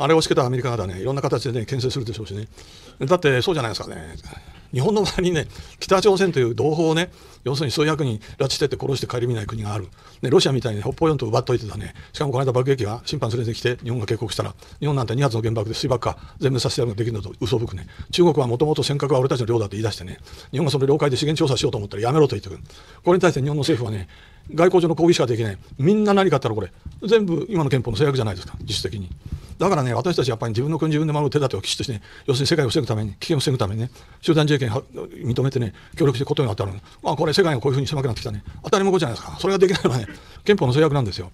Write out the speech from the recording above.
あれをつけたアメリカがだね、いろんな形でね、牽制するでしょうしね。だってそうじゃないですかね。日本の場合にね、北朝鮮という同胞をね、要するに数百人拉致してって殺して帰り見ない国がある。ね、ロシアみたいに北方四島奪っといてたね、しかもこの間爆撃が審判連れてきて日本が警告したら、日本なんて2発の原爆で水爆化全滅させてやるのができるのと嘘吹くね。中国はもともと尖閣は俺たちの領だって言い出してね、日本がその領海で資源調査しようと思ったらやめろと言ってくる。これに対して日本の政府はね、外交上の抗議しかできない。みんな何かあったらこれ、全部今の憲法の制約じゃないですか、実質的に。だからね、私たちやっぱり自分の国、自分で守る手立てをきちっとして、ね、要するに世界を防ぐために、危険を防ぐためにね、集団自衛権を認めてね、協力していくことに当ったのまあ、これ、世界がこういうふうに狭くなってきたね、当たり前じゃないですか、それができないのはね、憲法の制約なんですよ。